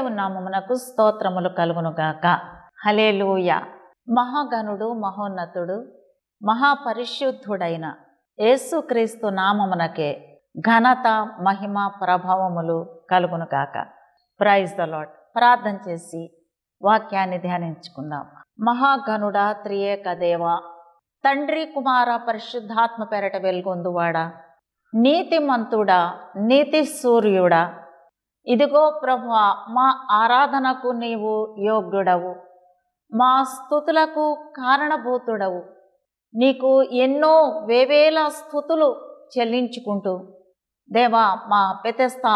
దేవుని నామమునకు స్తోత్రములు కలుగునుగాక లూయ మహాగణుడు మహోన్నతుడు మహాపరిశుద్ధుడైన యేసుక్రీస్తు నామమునకే ఘనత మహిమ ప్రభావములు కలుగునుగాక ప్రైజ్ ద లాడ్ ప్రార్థన చేసి వాక్యాన్ని ధ్యానించుకుందాం మహాగణుడ త్రియేక దేవ తండ్రి కుమార పరిశుద్ధాత్మ పెరట వెలుగొందువాడా నీతిమంతుడా నీతి సూర్యుడా ఇదిగో ప్రభు మా ఆరాధనకు నీవు యోగ్యుడవు మా స్థుతులకు కారణభూతుడవు నీకు ఎన్నో వేవేల స్థుతులు చెల్లించుకుంటూ దేవా మా పెతెస్తా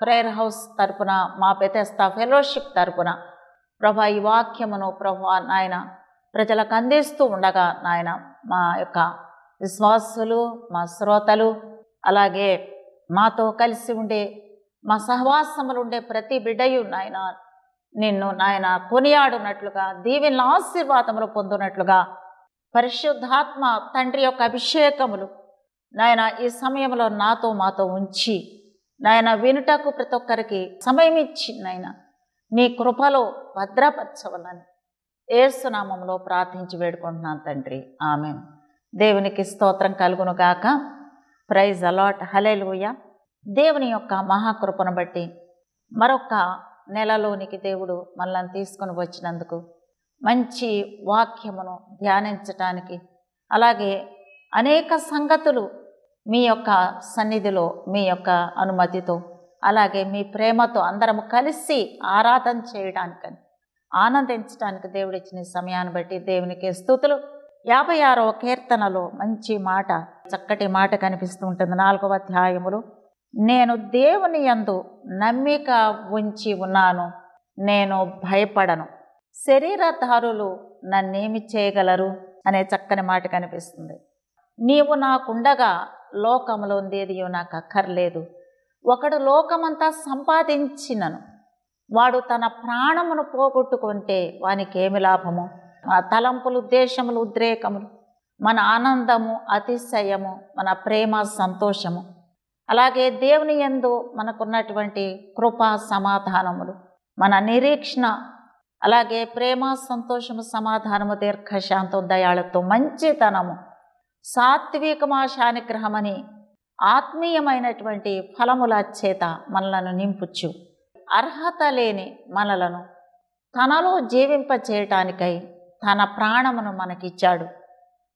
ప్రేయర్ హౌస్ తరపున మా పెతెస్తా ఫెలోషిప్ తరపున ప్రభా ఈ వాక్యమును ప్రభు నాయన ప్రజలకు అందిస్తూ ఉండగా నాయన మా యొక్క విశ్వాసులు మా శ్రోతలు అలాగే మాతో కలిసి ఉండే మా సహవాసములు ఉండే ప్రతి బిడ్డయు నాయన నిన్ను నాయన కొనియాడునట్లుగా దీవెన ఆశీర్వాదములు పొందునట్లుగా పరిశుద్ధాత్మ తండ్రి యొక్క అభిషేకములు నాయన ఈ సమయంలో నాతో మాతో ఉంచి నాయన వినుటకు ప్రతి ఒక్కరికి సమయం ఇచ్చి నాయన నీ కృపలో భద్రపరచవలని ఏసునామంలో ప్రార్థించి వేడుకుంటున్నాను తండ్రి ఆమె దేవునికి స్తోత్రం కలుగునుగాక ప్రైజ్ అలాట్ హలే దేవుని యొక్క మహాకృపను బట్టి మరొక నెలలోనికి దేవుడు మనల్ని తీసుకొని వచ్చినందుకు మంచి వాక్యమును ధ్యానించటానికి అలాగే అనేక సంగతులు మీ యొక్క సన్నిధిలో మీ యొక్క అనుమతితో అలాగే మీ ప్రేమతో అందరము కలిసి ఆరాధన చేయడానికని ఆనందించడానికి దేవుడిచ్చిన సమయాన్ని బట్టి దేవునికి స్థుతులు యాభై ఆరవ కీర్తనలో మంచి మాట చక్కటి మాట కనిపిస్తూ ఉంటుంది నాలుగవ అధ్యాయములు నేను దేవుని యందు నమ్మిక ఉంచి ఉన్నాను నేను భయపడను శరీరధారులు నన్నేమి చేయగలరు అనే చక్కని మాట కనిపిస్తుంది నీవు నాకుండగా లోకంలో ఉండేది నాకు అక్కర్లేదు ఒకడు లోకమంతా సంపాదించినను వాడు తన ప్రాణమును పోగొట్టుకుంటే వానికి ఏమి లాభము మన తలంపులు ఉద్దేశములు ఉద్రేకములు మన ఆనందము అతిశయము మన ప్రేమ సంతోషము అలాగే దేవుని ఎందు మనకున్నటువంటి కృపా సమాధానములు మన నిరీక్షణ అలాగే ప్రేమ సంతోషము సమాధానము దీర్ఘశాంతం దయాళతో మంచితనము సాత్వికమాశానిగ్రహమని ఆత్మీయమైనటువంటి ఫలముల చేత మనలను నింపుచ్చు అర్హత లేని మనలను తనలో జీవింపచేయటానికై తన ప్రాణమును మనకిచ్చాడు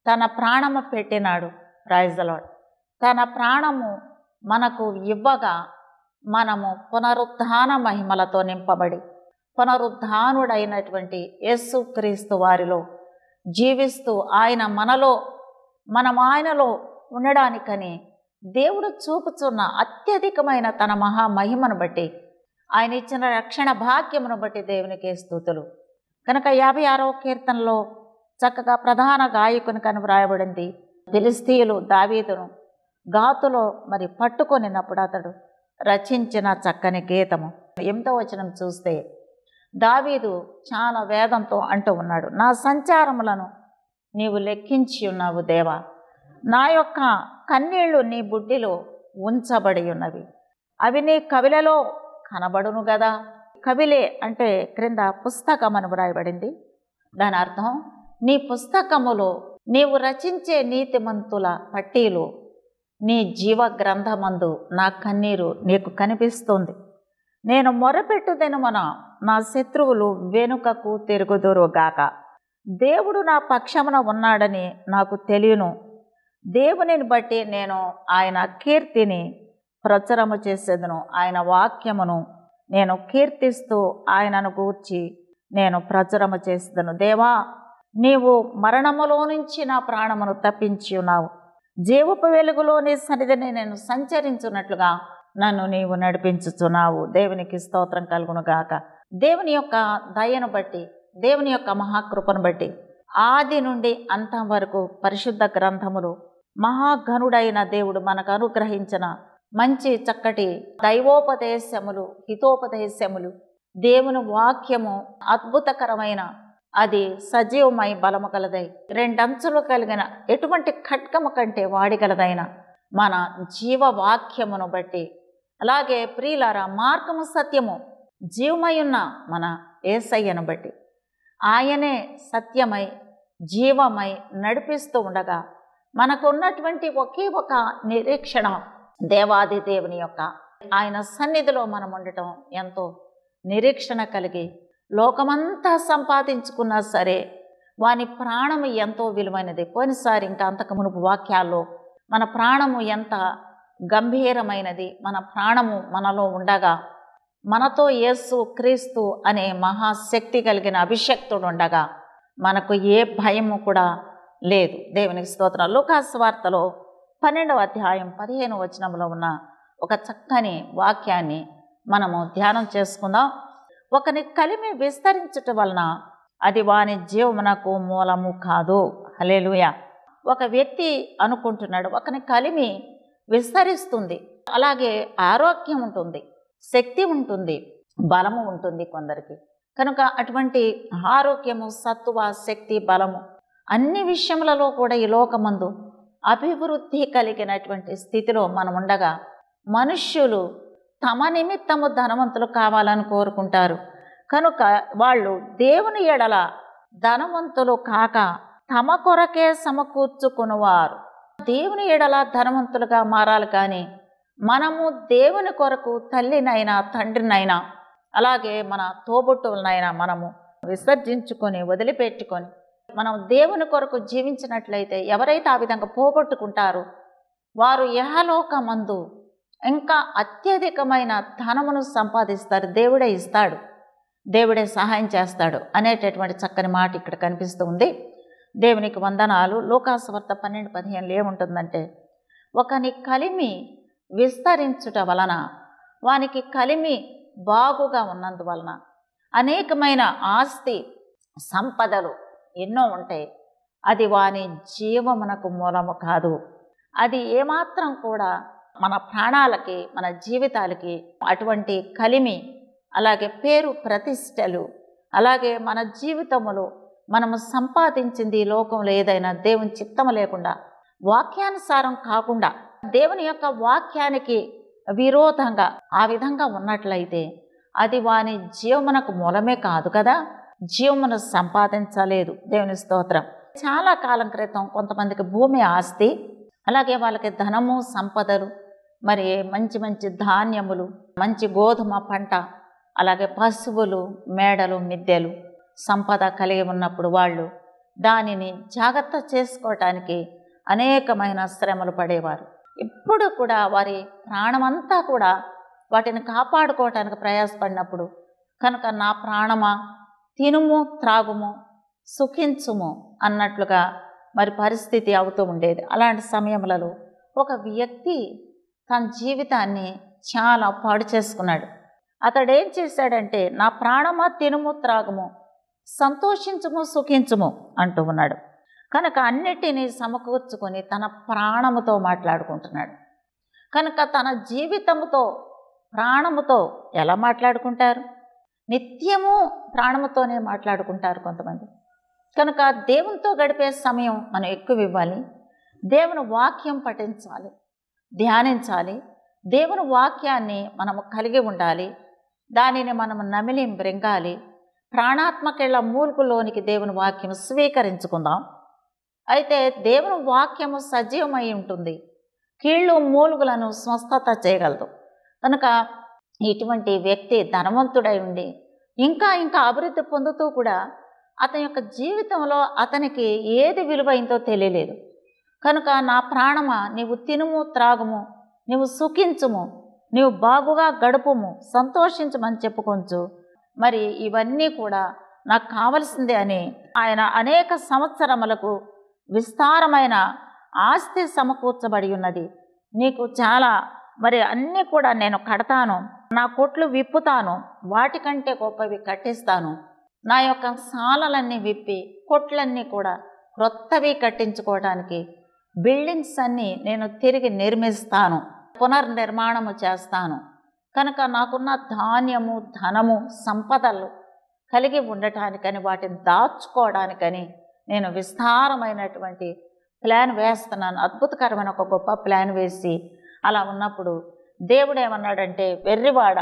తన ప్రాణము పెట్టినాడు రాయిజలాడ్ తన ప్రాణము మనకు ఇవ్వగా మనము పునరుద్ధాన మహిమలతో నింపబడి పునరుద్ధానుడైనటువంటి యస్సు క్రీస్తు వారిలో జీవిస్తూ ఆయన మనలో మనం ఆయనలో ఉండడానికని దేవుడు చూపుచున్న అత్యధికమైన తన మహా మహిమను బట్టి ఆయన ఇచ్చిన రక్షణ భాగ్యమును బట్టి దేవునికి స్థుతులు కనుక యాభై ఆరవ కీర్తనలో చక్కగా ప్రధాన గాయకుని కనుబ్రాయబడింది ఫిలిస్తీయులు దావీదును గాతులో మరి పట్టుకొనినప్పుడు అతడు రచించిన చక్కని గీతము ఎంతో వచనం చూస్తే దావీదు చాలా వేదంతో అంటూ ఉన్నాడు నా సంచారములను నీవు లెక్కించి ఉన్నావు దేవా నా యొక్క కన్నీళ్లు నీ బుడ్డిలో ఉంచబడి ఉన్నవి అవి నీ కవిలలో కనబడును కదా కవిలే అంటే క్రింద పుస్తకం అని వ్రాయబడింది దాని అర్థం నీ పుస్తకములో నీవు రచించే నీతిమంతుల పట్టీలో నీ జీవ గ్రంథమందు నా కన్నీరు నీకు కనిపిస్తుంది నేను మొరపెట్టు దినమున నా శత్రువులు వెనుకకు తిరుగుదురుగాక దేవుడు నా పక్షమున ఉన్నాడని నాకు తెలియను దేవునిని బట్టి నేను ఆయన కీర్తిని ప్రచురము చేసేదను ఆయన వాక్యమును నేను కీర్తిస్తూ ఆయనను గూర్చి నేను ప్రచురము చేసేదను దేవా నీవు మరణములో నుంచి నా ప్రాణమును తప్పించి ఉన్నావు జీవపు వెలుగులోని సన్నిధిని నేను సంచరించున్నట్లుగా నన్ను నీవు నడిపించుచున్నావు దేవునికి స్తోత్రం కలుగును గాక దేవుని యొక్క దయను బట్టి దేవుని యొక్క మహాకృపను బట్టి ఆది నుండి అంతం వరకు పరిశుద్ధ గ్రంథములు మహాఘనుడైన దేవుడు మనకు అనుగ్రహించిన మంచి చక్కటి దైవోపదేశములు హితోపదేశములు దేవుని వాక్యము అద్భుతకరమైన అది సజీవమై బలము కలదై రెండంచులు కలిగిన ఎటువంటి ఖడ్గము కంటే వాడిగలదైన మన జీవవాక్యమును బట్టి అలాగే ప్రియులార మార్గము సత్యము జీవమై ఉన్న మన ఏసయ్యను బట్టి ఆయనే సత్యమై జీవమై నడిపిస్తూ ఉండగా మనకున్నటువంటి ఒకే ఒక నిరీక్షణ దేవాది దేవుని యొక్క ఆయన సన్నిధిలో మనం ఉండటం ఎంతో నిరీక్షణ కలిగి లోకమంతా సంపాదించుకున్నా సరే వాని ప్రాణము ఎంతో విలువైనది పోయినసారి ఇంకా అంతకు మునుపు వాక్యాల్లో మన ప్రాణము ఎంత గంభీరమైనది మన ప్రాణము మనలో ఉండగా మనతో యేసు క్రీస్తు అనే మహాశక్తి కలిగిన అభిషక్తుడు ఉండగా మనకు ఏ భయము కూడా లేదు దేవునికి స్తోత్ర లోకాస్ వార్తలో పన్నెండవ అధ్యాయం పదిహేను వచనంలో ఉన్న ఒక చక్కని వాక్యాన్ని మనము ధ్యానం చేసుకుందాం ఒకని కలిమి విస్తరించటం వలన అది వాని జీవమునకు మూలము కాదు హలేలుయ ఒక వ్యక్తి అనుకుంటున్నాడు ఒకని కలిమి విస్తరిస్తుంది అలాగే ఆరోగ్యం ఉంటుంది శక్తి ఉంటుంది బలము ఉంటుంది కొందరికి కనుక అటువంటి ఆరోగ్యము సత్తువ శక్తి బలము అన్ని విషయములలో కూడా ఈ లోకమందు అభివృద్ధి కలిగినటువంటి స్థితిలో మనం ఉండగా మనుష్యులు తమ నిమిత్తము ధనవంతులు కావాలని కోరుకుంటారు కనుక వాళ్ళు దేవుని ఎడల ధనవంతులు కాక తమ కొరకే సమకూర్చుకునివారు దేవుని ఎడల ధనవంతులుగా మారాలి కానీ మనము దేవుని కొరకు తల్లినైనా తండ్రినైనా అలాగే మన తోబుట్టువులనైనా మనము విసర్జించుకొని వదిలిపెట్టుకొని మనం దేవుని కొరకు జీవించినట్లయితే ఎవరైతే ఆ విధంగా పోగొట్టుకుంటారో వారు యహలోకమందు ఇంకా అత్యధికమైన ధనమును సంపాదిస్తారు దేవుడే ఇస్తాడు దేవుడే సహాయం చేస్తాడు అనేటటువంటి చక్కని మాట ఇక్కడ కనిపిస్తూ ఉంది దేవునికి వందనాలు లోకాసువార్త పన్నెండు పదిహేనులు ఏముంటుందంటే ఒకని కలిమి విస్తరించుట వలన వానికి కలిమి బాగుగా ఉన్నందువలన అనేకమైన ఆస్తి సంపదలు ఎన్నో ఉంటాయి అది వాని జీవమునకు మూలము కాదు అది ఏమాత్రం కూడా మన ప్రాణాలకి మన జీవితాలకి అటువంటి కలిమి అలాగే పేరు ప్రతిష్టలు అలాగే మన జీవితములో మనము సంపాదించింది లోకంలో ఏదైనా దేవుని చిత్తం లేకుండా వాక్యానుసారం కాకుండా దేవుని యొక్క వాక్యానికి విరోధంగా ఆ విధంగా ఉన్నట్లయితే అది వాని జీవమునకు మూలమే కాదు కదా జీవమును సంపాదించలేదు దేవుని స్తోత్రం చాలా కాలం క్రితం కొంతమందికి భూమి ఆస్తి అలాగే వాళ్ళకి ధనము సంపదలు మరి మంచి మంచి ధాన్యములు మంచి గోధుమ పంట అలాగే పశువులు మేడలు మిద్దెలు సంపద కలిగి ఉన్నప్పుడు వాళ్ళు దానిని జాగ్రత్త చేసుకోవటానికి అనేకమైన శ్రమలు పడేవారు ఇప్పుడు కూడా వారి ప్రాణమంతా కూడా వాటిని కాపాడుకోవటానికి ప్రయాసపడినప్పుడు కనుక నా ప్రాణమా తినుము త్రాగుము సుఖించుము అన్నట్లుగా మరి పరిస్థితి అవుతూ ఉండేది అలాంటి సమయములలో ఒక వ్యక్తి తన జీవితాన్ని చాలా పాడు చేసుకున్నాడు అతడు ఏం చేశాడంటే నా ప్రాణమా తినుము త్రాగము సంతోషించము సుఖించము అంటూ ఉన్నాడు కనుక అన్నిటినీ సమకూర్చుకొని తన ప్రాణముతో మాట్లాడుకుంటున్నాడు కనుక తన జీవితముతో ప్రాణముతో ఎలా మాట్లాడుకుంటారు నిత్యము ప్రాణముతోనే మాట్లాడుకుంటారు కొంతమంది కనుక దేవునితో గడిపే సమయం మనం ఎక్కువ ఇవ్వాలి దేవుని వాక్యం పఠించాలి ధ్యానించాలి దేవుని వాక్యాన్ని మనము కలిగి ఉండాలి దానిని మనం నమిలి బ్రింగాలి ప్రాణాత్మకేళ్ల మూలుకులోనికి దేవుని వాక్యం స్వీకరించుకుందాం అయితే దేవుని వాక్యము సజీవమై ఉంటుంది కీళ్ళు మూలుగులను స్వస్థత చేయగలదు కనుక ఇటువంటి వ్యక్తి ధనవంతుడై ఉండి ఇంకా ఇంకా అభివృద్ధి పొందుతూ కూడా అతని యొక్క జీవితంలో అతనికి ఏది విలువైందో తెలియలేదు కనుక నా ప్రాణమా నీవు తినుము త్రాగుము నీవు సుఖించుము నీవు బాగుగా గడుపుము సంతోషించమని చెప్పుకొంచు మరి ఇవన్నీ కూడా నాకు కావలసిందే అని ఆయన అనేక సంవత్సరములకు విస్తారమైన ఆస్తి సమకూర్చబడి ఉన్నది నీకు చాలా మరి అన్నీ కూడా నేను కడతాను నా కొట్లు విప్పుతాను వాటికంటే గొప్పవి కట్టిస్తాను నా యొక్క సాలలన్నీ విప్పి కొట్లన్నీ కూడా క్రొత్తవి కట్టించుకోవడానికి బిల్డింగ్స్ అన్నీ నేను తిరిగి నిర్మిస్తాను పునర్నిర్మాణము చేస్తాను కనుక నాకున్న ధాన్యము ధనము సంపదలు కలిగి ఉండటానికని వాటిని దాచుకోవడానికని నేను విస్తారమైనటువంటి ప్లాన్ వేస్తున్నాను అద్భుతకరమైన ఒక గొప్ప ప్లాన్ వేసి అలా ఉన్నప్పుడు దేవుడు ఏమన్నాడంటే వెర్రివాడ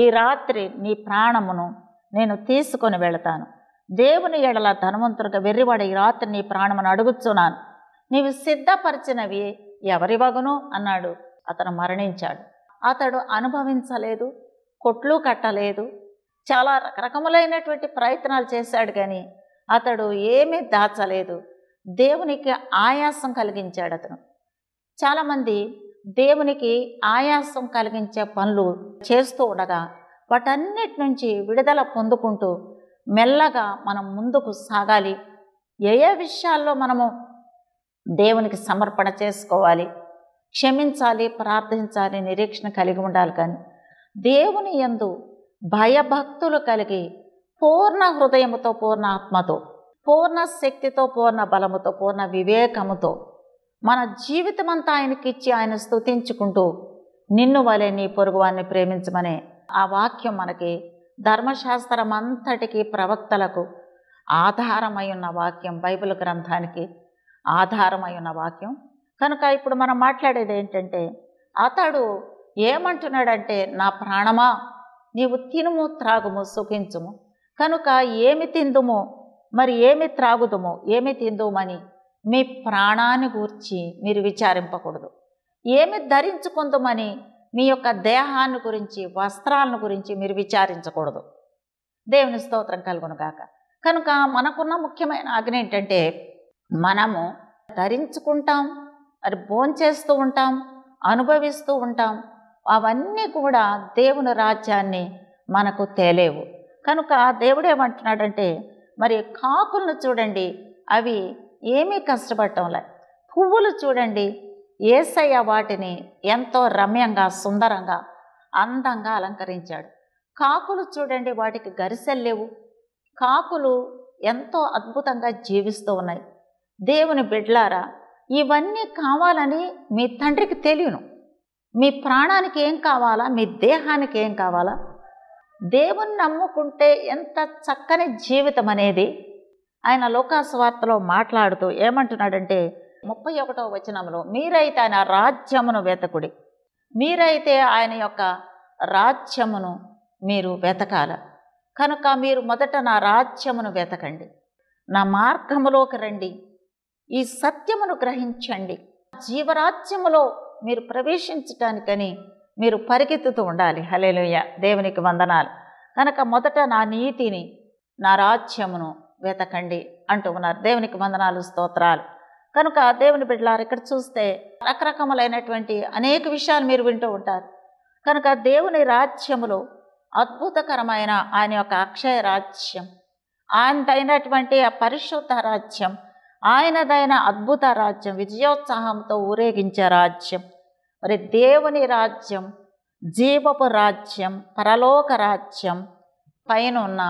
ఈ రాత్రి నీ ప్రాణమును నేను తీసుకొని వెళతాను దేవుని ఎడల ధనవంతుడిగా వెర్రివాడ ఈ రాత్రి నీ ప్రాణమును అడుగుచున్నాను నీవు సిద్ధపరిచినవి ఎవరి వగును అన్నాడు అతను మరణించాడు అతడు అనుభవించలేదు కొట్లు కట్టలేదు చాలా రకరకములైనటువంటి ప్రయత్నాలు చేశాడు కానీ అతడు ఏమీ దాచలేదు దేవునికి ఆయాసం కలిగించాడు అతను చాలామంది దేవునికి ఆయాసం కలిగించే పనులు చేస్తూ ఉండగా వాటన్నిటి నుంచి విడుదల పొందుకుంటూ మెల్లగా మనం ముందుకు సాగాలి ఏ ఏ విషయాల్లో మనము దేవునికి సమర్పణ చేసుకోవాలి క్షమించాలి ప్రార్థించాలి నిరీక్షణ కలిగి ఉండాలి కానీ దేవుని ఎందు భయభక్తులు కలిగి పూర్ణ హృదయముతో పూర్ణ ఆత్మతో పూర్ణ శక్తితో పూర్ణ బలముతో పూర్ణ వివేకముతో మన జీవితమంతా ఆయనకి ఇచ్చి ఆయన స్థుతించుకుంటూ నిన్ను వలె నీ పొరుగువాన్ని ప్రేమించమనే ఆ వాక్యం మనకి ధర్మశాస్త్రం అంతటికి ప్రవక్తలకు ఆధారమై ఉన్న వాక్యం బైబిల్ గ్రంథానికి ఆధారమై ఉన్న వాక్యం కనుక ఇప్పుడు మనం మాట్లాడేది ఏంటంటే అతడు ఏమంటున్నాడంటే నా ప్రాణమా నీవు తినుము త్రాగుము సుఖించుము కనుక ఏమి తిందుము మరి ఏమి త్రాగుదుము ఏమి తిందుమని మీ ప్రాణాన్ని గూర్చి మీరు విచారింపకూడదు ఏమి ధరించుకుందామని మీ యొక్క దేహాన్ని గురించి వస్త్రాలను గురించి మీరు విచారించకూడదు దేవుని స్తోత్రం కలుగునుగాక కనుక మనకున్న ముఖ్యమైన ఆజ్ఞ ఏంటంటే మనము ధరించుకుంటాం మరి భోంచేస్తూ ఉంటాం అనుభవిస్తూ ఉంటాం అవన్నీ కూడా దేవుని రాజ్యాన్ని మనకు తేలేవు కనుక దేవుడు ఏమంటున్నాడంటే మరి కాకులను చూడండి అవి ఏమీ కష్టపడటంలే పువ్వులు చూడండి ఏసయ్య వాటిని ఎంతో రమ్యంగా సుందరంగా అందంగా అలంకరించాడు కాకులు చూడండి వాటికి గరిసెల్లేవు లేవు కాకులు ఎంతో అద్భుతంగా జీవిస్తూ ఉన్నాయి దేవుని బిడ్లారా ఇవన్నీ కావాలని మీ తండ్రికి తెలియను మీ ప్రాణానికి ఏం కావాలా మీ దేహానికి ఏం కావాలా దేవుని నమ్ముకుంటే ఎంత చక్కని జీవితం అనేది ఆయన లోకాస్వార్తలో మాట్లాడుతూ ఏమంటున్నాడంటే ముప్పై ఒకటో వచనంలో మీరైతే ఆయన రాజ్యమును వెతకుడి మీరైతే ఆయన యొక్క రాజ్యమును మీరు వెతకాల కనుక మీరు మొదట నా రాజ్యమును వెతకండి నా మార్గములోకి రండి ఈ సత్యమును గ్రహించండి జీవరాజ్యములో మీరు ప్రవేశించటానికని మీరు పరిగెత్తుతూ ఉండాలి హలేలుయ్య దేవునికి వందనాలు కనుక మొదట నా నీతిని నా రాజ్యమును వెతకండి అంటూ ఉన్నారు దేవునికి వందనాలు స్తోత్రాలు కనుక దేవుని బిడ్డలారు ఇక్కడ చూస్తే రకరకములైనటువంటి అనేక విషయాలు మీరు వింటూ ఉంటారు కనుక దేవుని రాజ్యములో అద్భుతకరమైన ఆయన యొక్క అక్షయ రాజ్యం ఆయనదైనటువంటి ఆ పరిశుద్ధ రాజ్యం ఆయనదైన అద్భుత రాజ్యం విజయోత్సాహంతో ఊరేగించే రాజ్యం మరి దేవుని రాజ్యం జీవపు రాజ్యం పరలోక రాజ్యం పైన ఉన్న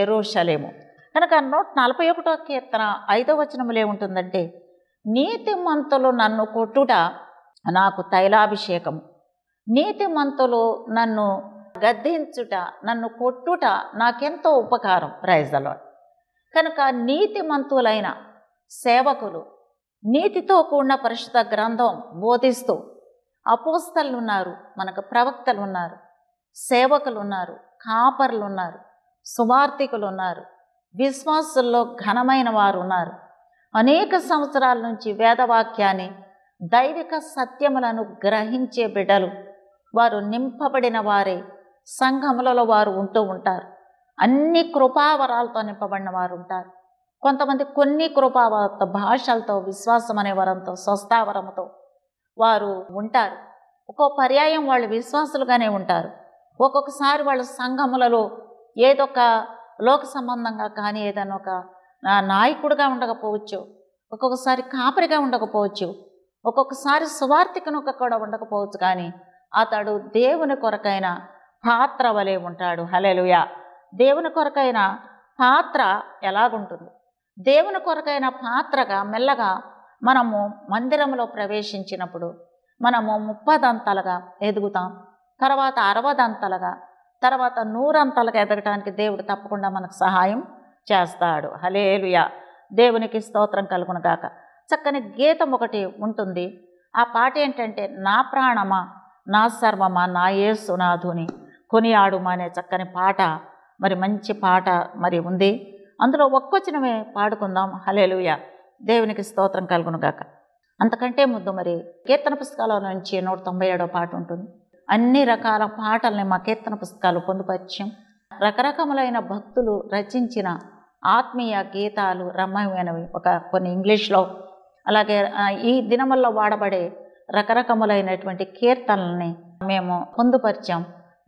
ఎరుషలేము కనుక నూట నలభై ఒకటో కీర్తన ఐదో వచనములే ఉంటుందంటే నీతిమంతులు నన్ను కొట్టుట నాకు తైలాభిషేకం నీతిమంతులు నన్ను గద్దించుట నన్ను కొట్టుట నాకెంతో ఉపకారం రైజలో కనుక నీతిమంతులైన సేవకులు నీతితో కూడిన పరిశుద్ధ గ్రంథం బోధిస్తూ అపోస్తలు ఉన్నారు మనకు ప్రవక్తలు ఉన్నారు సేవకులు ఉన్నారు కాపర్లు ఉన్నారు సువార్థికులు ఉన్నారు విశ్వాసుల్లో ఘనమైన వారు ఉన్నారు అనేక సంవత్సరాల నుంచి వేదవాక్యాన్ని దైవిక సత్యములను గ్రహించే బిడ్డలు వారు నింపబడిన వారే సంఘములలో వారు ఉంటూ ఉంటారు అన్ని కృపావరాలతో నింపబడిన వారు ఉంటారు కొంతమంది కొన్ని కృపావత భాషలతో విశ్వాసం అనే వరంతో స్వస్థావరంతో వారు ఉంటారు ఒక్కో పర్యాయం వాళ్ళు విశ్వాసులుగానే ఉంటారు ఒక్కొక్కసారి వాళ్ళు సంఘములలో ఏదొక లోక సంబంధంగా కానీ ఏదైనా ఒక నాయకుడిగా ఉండకపోవచ్చు ఒక్కొక్కసారి కాపరిగా ఉండకపోవచ్చు ఒక్కొక్కసారి ఒక కూడా ఉండకపోవచ్చు కానీ అతడు దేవుని కొరకైన పాత్ర వలె ఉంటాడు హలెలుయా దేవుని కొరకైన పాత్ర ఎలాగుంటుంది దేవుని కొరకైన పాత్రగా మెల్లగా మనము మందిరంలో ప్రవేశించినప్పుడు మనము ముప్పదంతలుగా ఎదుగుతాం తర్వాత అరవదంతలుగా తర్వాత నూరంతలుగా ఎదగటానికి దేవుడు తప్పకుండా మనకు సహాయం చేస్తాడు హలేలుయా దేవునికి స్తోత్రం గాక చక్కని గీతం ఒకటి ఉంటుంది ఆ పాట ఏంటంటే నా ప్రాణమా నా సర్వమా నా యేసునాథుని కొనియాడుమా అనే చక్కని పాట మరి మంచి పాట మరి ఉంది అందులో ఒక్కొచ్చినమే పాడుకుందాం హలేలుయ దేవునికి స్తోత్రం గాక అంతకంటే ముందు మరి కీర్తన పుస్తకాల నుంచి నూట తొంభై ఏడో పాట ఉంటుంది అన్ని రకాల పాటల్ని మా కీర్తన పుస్తకాలు పొందుపరిచాం రకరకములైన భక్తులు రచించిన ఆత్మీయ గీతాలు రమ్యమైనవి ఒక కొన్ని ఇంగ్లీష్లో అలాగే ఈ దినముల్లో వాడబడే రకరకములైనటువంటి కీర్తనల్ని మేము పొందుపరిచాం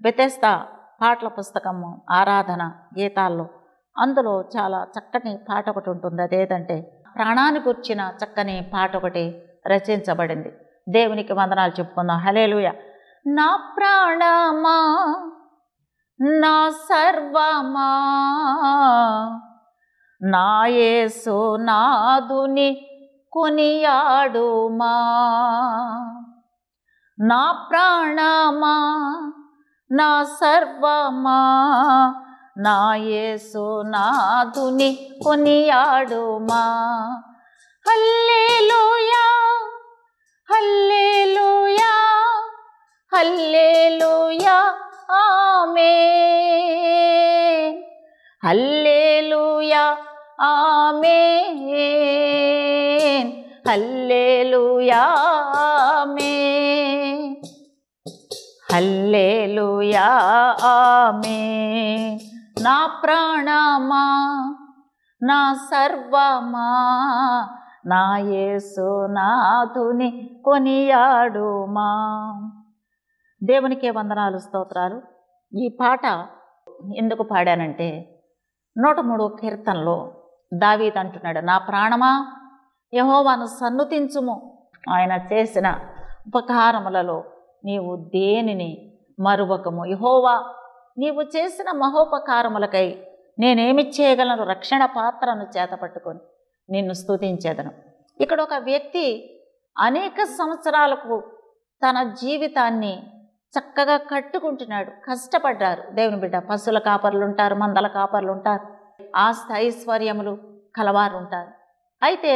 బెతెస్తా పాటల పుస్తకము ఆరాధన గీతాల్లో అందులో చాలా చక్కని పాట ఒకటి ఉంటుంది అదేదంటే ప్రాణాన్ని కూర్చిన చక్కని పాట ఒకటి రచించబడింది దేవునికి వందనాలు చెప్పుకుందాం హలేలుయ నా ప్రాణమా నా సర్వమా నా యేసు నాదుని కొనియాడుమా నా ప్రాణమా నా సర్వమా నా యేసునాథుని కొనియాడుమా hallelujah hallelujah hallelujah amen hallelujah amen hallelujah amen hallelujah amen నా ప్రాణమా నా సర్వమా నా కొనియాడు కొనియాడుమా దేవునికే వందనాలు స్తోత్రాలు ఈ పాట ఎందుకు పాడానంటే నూట మూడో కీర్తనలో దావీద్ అంటున్నాడు నా ప్రాణమా యహోవాను సన్నుతించుము ఆయన చేసిన ఉపకారములలో నీవు దేనిని మరువకము యహోవా నీవు చేసిన మహోపకారములకై నేనేమి చేయగలను రక్షణ పాత్రను చేతపట్టుకొని నిన్ను స్థుతించేదను ఇక్కడ ఒక వ్యక్తి అనేక సంవత్సరాలకు తన జీవితాన్ని చక్కగా కట్టుకుంటున్నాడు కష్టపడ్డారు దేవుని బిడ్డ పశువుల కాపర్లు ఉంటారు మందల కాపర్లు ఉంటారు ఆస్తి ఐశ్వర్యములు కలవారు ఉంటారు అయితే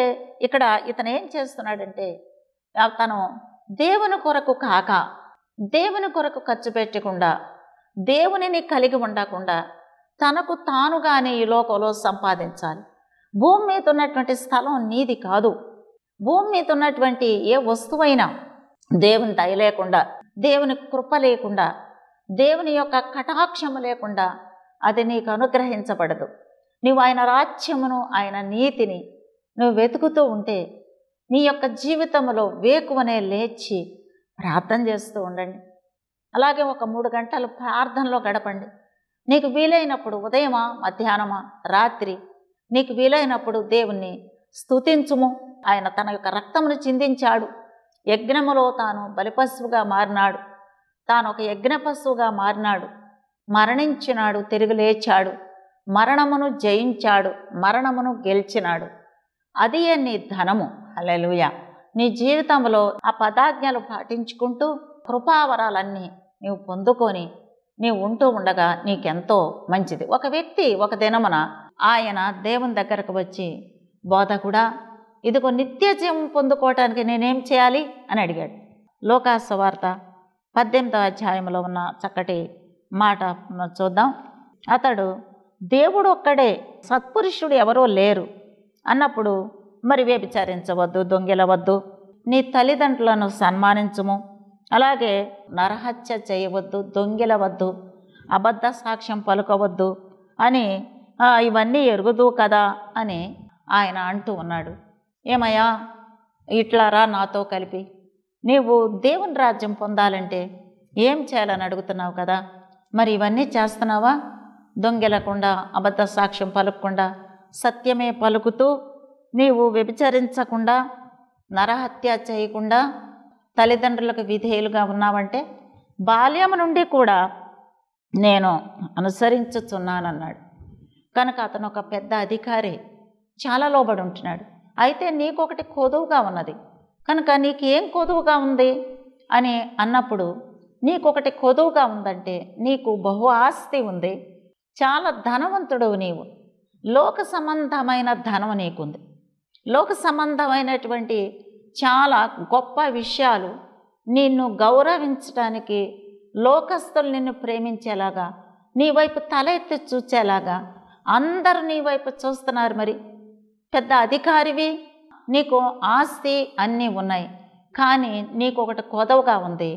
ఇక్కడ ఇతను ఏం చేస్తున్నాడంటే తను దేవుని కొరకు కాక దేవుని కొరకు ఖర్చు పెట్టకుండా దేవునిని కలిగి ఉండకుండా తనకు తానుగానే ఈ లోకంలో సంపాదించాలి భూమి మీద ఉన్నటువంటి స్థలం నీది కాదు భూమి మీద ఉన్నటువంటి ఏ వస్తువైనా దేవుని దయ లేకుండా దేవుని కృప లేకుండా దేవుని యొక్క కటాక్షము లేకుండా అది నీకు అనుగ్రహించబడదు నువ్వు ఆయన రాజ్యమును ఆయన నీతిని నువ్వు వెతుకుతూ ఉంటే నీ యొక్క జీవితంలో వేకువనే లేచి ప్రార్థన చేస్తూ ఉండండి అలాగే ఒక మూడు గంటలు ప్రార్థనలో గడపండి నీకు వీలైనప్పుడు ఉదయమా మధ్యాహ్నమా రాత్రి నీకు వీలైనప్పుడు దేవుణ్ణి స్తుతించుము ఆయన తన యొక్క రక్తమును చిందించాడు యజ్ఞములో తాను బలిపశువుగా మారినాడు తాను ఒక యజ్ఞపశువుగా మారినాడు మరణించినాడు తిరిగి లేచాడు మరణమును జయించాడు మరణమును గెలిచినాడు అది నీ ధనము అలెలుయ నీ జీవితంలో ఆ పదాజ్ఞలు పాటించుకుంటూ కృపావరాలన్నీ నీవు పొందుకొని నీవు ఉంటూ ఉండగా నీకెంతో మంచిది ఒక వ్యక్తి ఒక దినమున ఆయన దేవుని దగ్గరకు వచ్చి బోధ కూడా ఇదిగో నిత్య జీవం పొందుకోవటానికి నేనేం చేయాలి అని అడిగాడు లోకాసు వార్త పద్దెనిమిదవ అధ్యాయంలో ఉన్న చక్కటి మాట చూద్దాం అతడు దేవుడు ఒక్కడే సత్పురుషుడు ఎవరో లేరు అన్నప్పుడు మరి వ్యభిచారించవద్దు దొంగిలవద్దు నీ తల్లిదండ్రులను సన్మానించము అలాగే నరహత్య చేయవద్దు దొంగిలవద్దు అబద్ధ సాక్ష్యం పలుకవద్దు అని ఇవన్నీ ఎరుగుదు కదా అని ఆయన అంటూ ఉన్నాడు ఏమయ్యా ఇట్లారా నాతో కలిపి నీవు దేవుని రాజ్యం పొందాలంటే ఏం చేయాలని అడుగుతున్నావు కదా మరి ఇవన్నీ చేస్తున్నావా దొంగిలకుండా అబద్ధ సాక్ష్యం పలుకుండా సత్యమే పలుకుతూ నీవు వ్యభిచరించకుండా నరహత్య చేయకుండా తల్లిదండ్రులకు విధేయులుగా ఉన్నావంటే బాల్యం నుండి కూడా నేను అనుసరించుచున్నానన్నాడు కనుక అతను ఒక పెద్ద అధికారి చాలా లోబడి ఉంటున్నాడు అయితే నీకొకటి కొదువుగా ఉన్నది కనుక నీకేం కొదువుగా ఉంది అని అన్నప్పుడు నీకొకటి కొదువుగా ఉందంటే నీకు బహు ఆస్తి ఉంది చాలా ధనవంతుడు నీవు లోక సంబంధమైన ధనం నీకుంది లోక సంబంధమైనటువంటి చాలా గొప్ప విషయాలు నిన్ను గౌరవించడానికి లోకస్తులు నిన్ను ప్రేమించేలాగా నీ వైపు తల ఎత్తి చూచేలాగా అందరూ నీ వైపు చూస్తున్నారు మరి పెద్ద అధికారివి నీకు ఆస్తి అన్నీ ఉన్నాయి కానీ నీకు ఒకటి కొదవగా ఉంది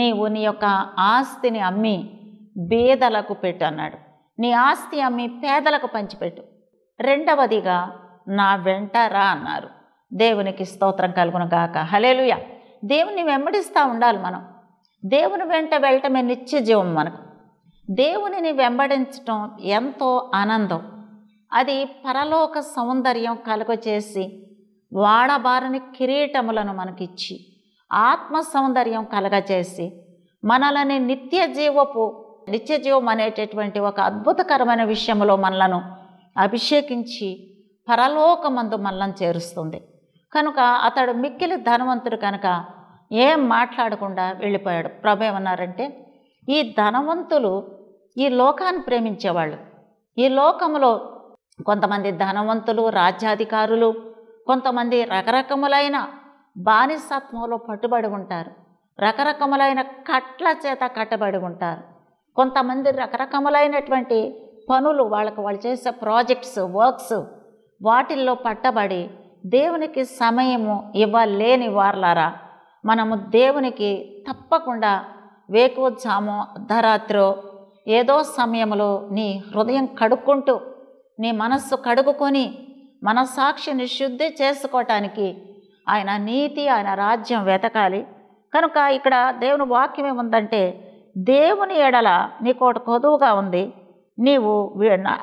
నీవు నీ యొక్క ఆస్తిని అమ్మి బేదలకు పెట్టు అన్నాడు నీ ఆస్తి అమ్మి పేదలకు పంచిపెట్టు రెండవదిగా నా వెంట రా అన్నారు దేవునికి స్తోత్రం కలుగునగాక హలేలుయ దేవుని వెంబడిస్తూ ఉండాలి మనం దేవుని వెంట వెళ్ళటమే నిత్య జీవం మనకు దేవునిని వెంబడించటం ఎంతో ఆనందం అది పరలోక సౌందర్యం కలుగచేసి వాడబారని కిరీటములను మనకిచ్చి ఆత్మ సౌందర్యం కలగజేసి మనలని నిత్య జీవపు నిత్య జీవం అనేటటువంటి ఒక అద్భుతకరమైన విషయంలో మనలను అభిషేకించి పరలోకమందు మనలను చేరుస్తుంది కనుక అతడు మిక్కిలి ధనవంతుడు కనుక ఏం మాట్లాడకుండా వెళ్ళిపోయాడు ప్రభు ఏమన్నారంటే ఈ ధనవంతులు ఈ లోకాన్ని ప్రేమించేవాళ్ళు ఈ లోకంలో కొంతమంది ధనవంతులు రాజ్యాధికారులు కొంతమంది రకరకములైన బానిసత్వంలో పట్టుబడి ఉంటారు రకరకములైన కట్ల చేత కట్టబడి ఉంటారు కొంతమంది రకరకములైనటువంటి పనులు వాళ్ళకు వాళ్ళు చేసే ప్రాజెక్ట్స్ వర్క్స్ వాటిల్లో పట్టబడి దేవునికి సమయము ఇవ్వలేని వార్లారా మనము దేవునికి తప్పకుండా వేకువజాము అర్ధరాత్రో ఏదో సమయంలో నీ హృదయం కడుక్కుంటూ నీ మనస్సు కడుగుకొని మనసాక్షిని శుద్ధి చేసుకోవటానికి ఆయన నీతి ఆయన రాజ్యం వెతకాలి కనుక ఇక్కడ దేవుని వాక్యం ఏముందంటే దేవుని ఎడల నీ కోట కొదువుగా ఉంది నీవు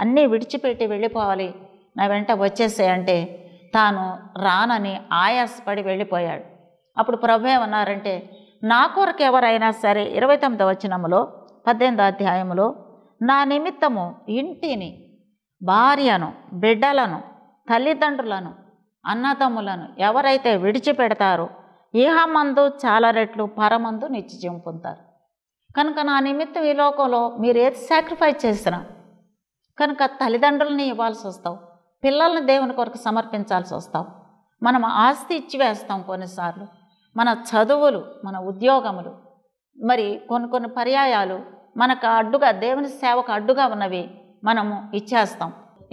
అన్నీ విడిచిపెట్టి వెళ్ళిపోవాలి నా వెంట వచ్చేసే అంటే తాను రానని ఆయాసపడి వెళ్ళిపోయాడు అప్పుడు ప్రభు ఏమన్నారంటే నా కొరకు ఎవరైనా సరే ఇరవై తొమ్మిది వచనములో పద్దెనిమిది అధ్యాయములో నా నిమిత్తము ఇంటిని భార్యను బిడ్డలను తల్లిదండ్రులను అన్నతమ్ములను ఎవరైతే విడిచిపెడతారో ఇహమందు చాలా రెట్లు పరమందు నిత్యజీవం పొందుతారు కనుక నా నిమిత్తం ఈ లోకంలో మీరు ఏది సాక్రిఫైస్ చేసినా కనుక తల్లిదండ్రులని ఇవ్వాల్సి వస్తావు పిల్లల్ని దేవుని కొరకు సమర్పించాల్సి వస్తాం మనం ఆస్తి ఇచ్చివేస్తాం కొన్నిసార్లు మన చదువులు మన ఉద్యోగములు మరి కొన్ని కొన్ని పర్యాయాలు మనకు అడ్డుగా దేవుని సేవకు అడ్డుగా ఉన్నవి మనము ఇచ్చేస్తాం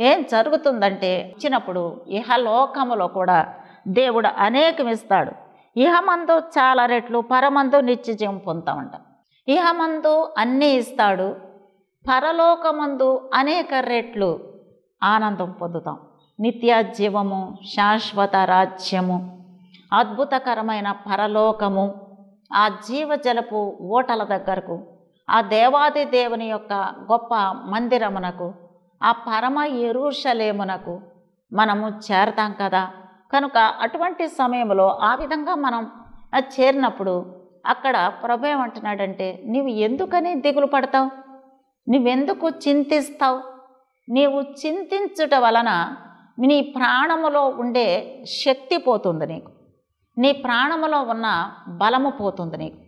ఏం జరుగుతుందంటే ఇచ్చినప్పుడు ఇహలోకములో కూడా దేవుడు అనేకమిస్తాడు ఇహమందు చాలా రెట్లు పరమందు నిత్యజయం పొందుతూ ఇహ ఇహమందు అన్నీ ఇస్తాడు పరలోకమందు అనేక రెట్లు ఆనందం పొందుతాం నిత్య జీవము శాశ్వత రాజ్యము అద్భుతకరమైన పరలోకము ఆ జీవజలపు ఓటల దగ్గరకు ఆ దేవాది దేవుని యొక్క గొప్ప మందిరమునకు ఆ పరమ ఎరుషలేమునకు మనము చేరతాం కదా కనుక అటువంటి సమయంలో ఆ విధంగా మనం చేరినప్పుడు అక్కడ ప్రభు ఏమంటున్నాడంటే నీవు ఎందుకని దిగులు పడతావు నువ్వెందుకు చింతిస్తావు నీవు చింతించుట వలన నీ ప్రాణములో ఉండే శక్తి పోతుంది నీకు నీ ప్రాణములో ఉన్న బలము పోతుంది నీకు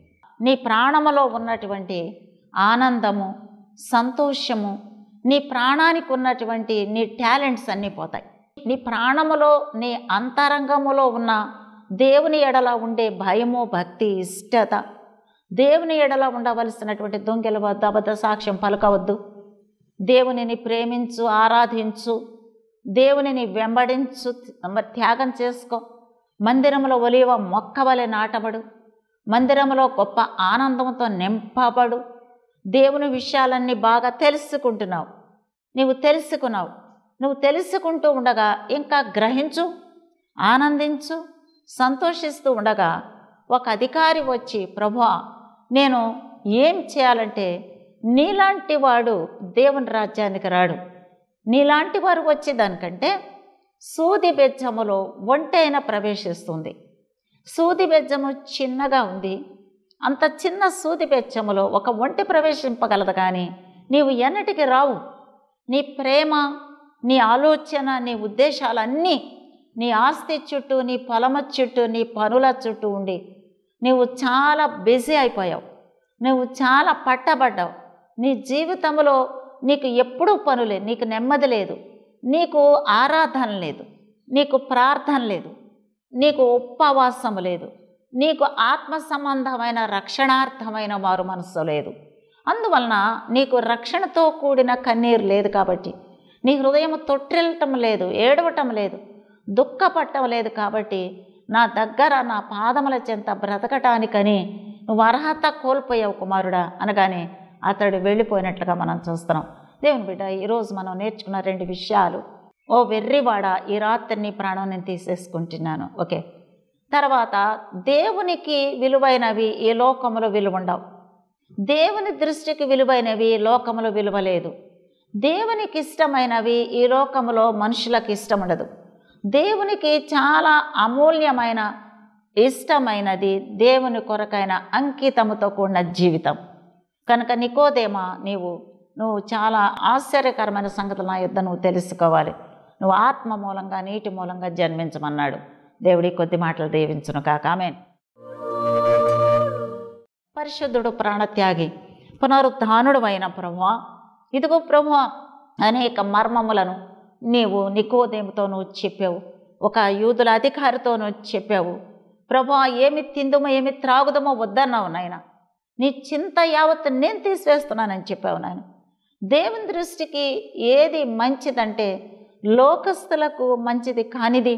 నీ ప్రాణములో ఉన్నటువంటి ఆనందము సంతోషము నీ ప్రాణానికి ఉన్నటువంటి నీ టాలెంట్స్ అన్నీ పోతాయి నీ ప్రాణములో నీ అంతరంగములో ఉన్న దేవుని ఎడల ఉండే భయము భక్తి ఇష్టత దేవుని ఎడల ఉండవలసినటువంటి దొంగెలవద్దు అబద్ధ సాక్ష్యం పలకవద్దు దేవునిని ప్రేమించు ఆరాధించు దేవునిని వెంబడించు త్యాగం చేసుకో మందిరంలో ఒలివ మొక్కవలె నాటబడు మందిరంలో గొప్ప ఆనందంతో నింపబడు దేవుని విషయాలన్నీ బాగా తెలుసుకుంటున్నావు నువ్వు తెలుసుకున్నావు నువ్వు తెలుసుకుంటూ ఉండగా ఇంకా గ్రహించు ఆనందించు సంతోషిస్తూ ఉండగా ఒక అధికారి వచ్చి ప్రభా నేను ఏం చేయాలంటే నీలాంటి వాడు దేవుని రాజ్యానికి రాడు నీలాంటి వారు వచ్చి దానికంటే సూది బెజ్జములో ఒంటైన ప్రవేశిస్తుంది సూది బెజ్జము చిన్నగా ఉంది అంత చిన్న సూది బెచ్చములో ఒక ఒంటి ప్రవేశింపగలదు కానీ నీవు ఎన్నటికి రావు నీ ప్రేమ నీ ఆలోచన నీ ఉద్దేశాలన్నీ నీ ఆస్తి చుట్టూ నీ పొలమ చుట్టూ నీ పనుల చుట్టూ ఉండి నువ్వు చాలా బిజీ అయిపోయావు నువ్వు చాలా పట్టబడ్డావు నీ జీవితంలో నీకు ఎప్పుడూ పనులే నీకు నెమ్మది లేదు నీకు ఆరాధన లేదు నీకు ప్రార్థన లేదు నీకు ఉపవాసం లేదు నీకు ఆత్మ సంబంధమైన రక్షణార్థమైన వారు మనసు లేదు అందువలన నీకు రక్షణతో కూడిన కన్నీరు లేదు కాబట్టి నీ హృదయం తొట్టిల్లటం లేదు ఏడవటం లేదు దుఃఖపట్టం లేదు కాబట్టి నా దగ్గర నా పాదముల చెంత బ్రతకటానికని నువ్వు అర్హత కోల్పోయావు కుమారుడా అనగానే అతడు వెళ్ళిపోయినట్లుగా మనం చూస్తున్నాం దేవుని బిడ్డ ఈరోజు మనం నేర్చుకున్న రెండు విషయాలు ఓ వెర్రివాడ ఈ రాత్రిని ప్రాణాన్ని ప్రాణం నేను తీసేసుకుంటున్నాను ఓకే తర్వాత దేవునికి విలువైనవి ఈ లోకములో విలువ ఉండవు దేవుని దృష్టికి విలువైనవి లోకములో విలువలేదు దేవునికి ఇష్టమైనవి ఈ లోకములో మనుషులకు ఇష్టం ఉండదు దేవునికి చాలా అమూల్యమైన ఇష్టమైనది దేవుని కొరకైన అంకితముతో కూడిన జీవితం కనుక నికోదేమా నీవు నువ్వు చాలా ఆశ్చర్యకరమైన సంగతులు నా యుద్ధ నువ్వు తెలుసుకోవాలి నువ్వు ఆత్మ మూలంగా నీటి మూలంగా జన్మించమన్నాడు దేవుడి కొద్ది మాటలు దీవించును కాక ఆమె పరిశుద్ధుడు ప్రాణత్యాగి పునరుద్ధానుడు అయిన బ్రహ్మ ఇదిగో ప్రభు అనేక మర్మములను నీవు నికోదేమితో నువ్వు చెప్పావు ఒక యూదుల అధికారితో నువ్వు చెప్పావు ప్రభు ఏమి తిందుమో ఏమి త్రాగుదమో వద్దన్నావు నాయన నీ చింత యావత్ నేను తీసివేస్తున్నానని చెప్పావు నాయన దేవుని దృష్టికి ఏది మంచిదంటే లోకస్తులకు మంచిది కానిది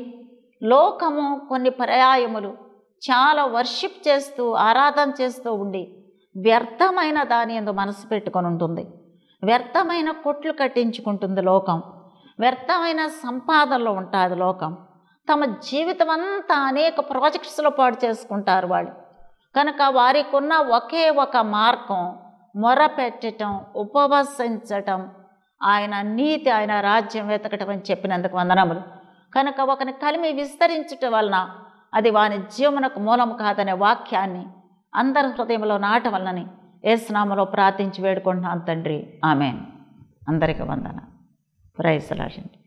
లోకము కొన్ని పర్యాయములు చాలా వర్షిప్ చేస్తూ ఆరాధన చేస్తూ ఉండి వ్యర్థమైన దాని ఎందు మనసు పెట్టుకొని ఉంటుంది వ్యర్థమైన కొట్లు కట్టించుకుంటుంది లోకం వ్యర్థమైన సంపాదనలో ఉంటుంది లోకం తమ జీవితం అంతా అనేక ప్రాజెక్ట్స్లో పాటు చేసుకుంటారు వాళ్ళు కనుక వారికున్న ఒకే ఒక మార్గం మొరపెట్టడం ఉపవసించటం ఆయన నీతి ఆయన రాజ్యం వెతకటం అని చెప్పినందుకు వందనములు కనుక ఒకని కలిమి విస్తరించటం వలన అది వాని జీవనకు మూలం కాదనే వాక్యాన్ని అందరి హృదయంలో నాటవలనని ఏసునామలో ప్రార్థించి వేడుకుంటున్నాను తండ్రి ఆమె అందరికీ వందన ప్రైజ్ రాజండి